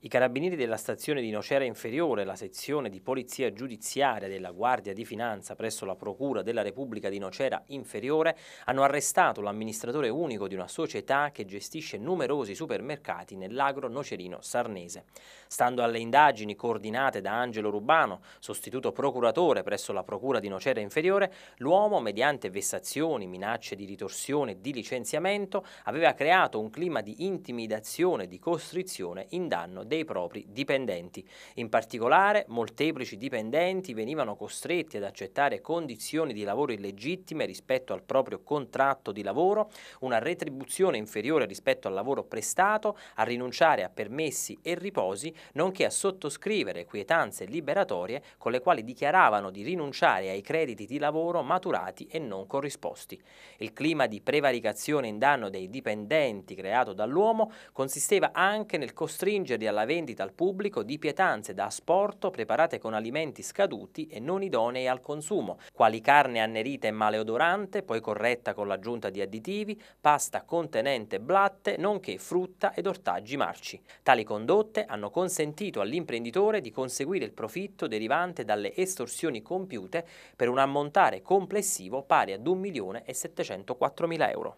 I carabinieri della stazione di Nocera Inferiore, la sezione di polizia giudiziaria della Guardia di Finanza presso la Procura della Repubblica di Nocera Inferiore, hanno arrestato l'amministratore unico di una società che gestisce numerosi supermercati nell'agro nocerino sarnese. Stando alle indagini coordinate da Angelo Rubano, sostituto procuratore presso la Procura di Nocera Inferiore, l'uomo, mediante vessazioni, minacce di ritorsione e di licenziamento, aveva creato un clima di intimidazione e di costrizione in danno di dei propri dipendenti. In particolare, molteplici dipendenti venivano costretti ad accettare condizioni di lavoro illegittime rispetto al proprio contratto di lavoro, una retribuzione inferiore rispetto al lavoro prestato, a rinunciare a permessi e riposi, nonché a sottoscrivere quietanze liberatorie con le quali dichiaravano di rinunciare ai crediti di lavoro maturati e non corrisposti. Il clima di prevaricazione in danno dei dipendenti creato dall'uomo consisteva anche nel costringerli alla alla vendita al pubblico di pietanze da asporto preparate con alimenti scaduti e non idonei al consumo, quali carne annerita e maleodorante, poi corretta con l'aggiunta di additivi, pasta contenente blatte, nonché frutta ed ortaggi marci. Tali condotte hanno consentito all'imprenditore di conseguire il profitto derivante dalle estorsioni compiute per un ammontare complessivo pari ad 1.704.000 euro.